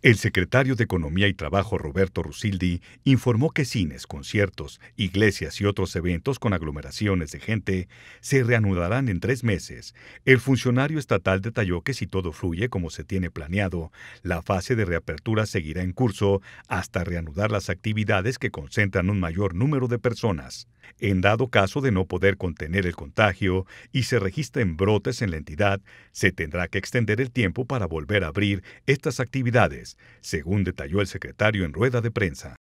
El secretario de Economía y Trabajo Roberto Rusildi informó que cines, conciertos, iglesias y otros eventos con aglomeraciones de gente se reanudarán en tres meses. El funcionario estatal detalló que si todo fluye como se tiene planeado, la fase de reapertura seguirá en curso hasta reanudar las actividades que concentran un mayor número de personas. En dado caso de no poder contener el contagio y se registren brotes en la entidad, se tendrá que extender el tiempo para volver a abrir estas actividades, según detalló el secretario en rueda de prensa.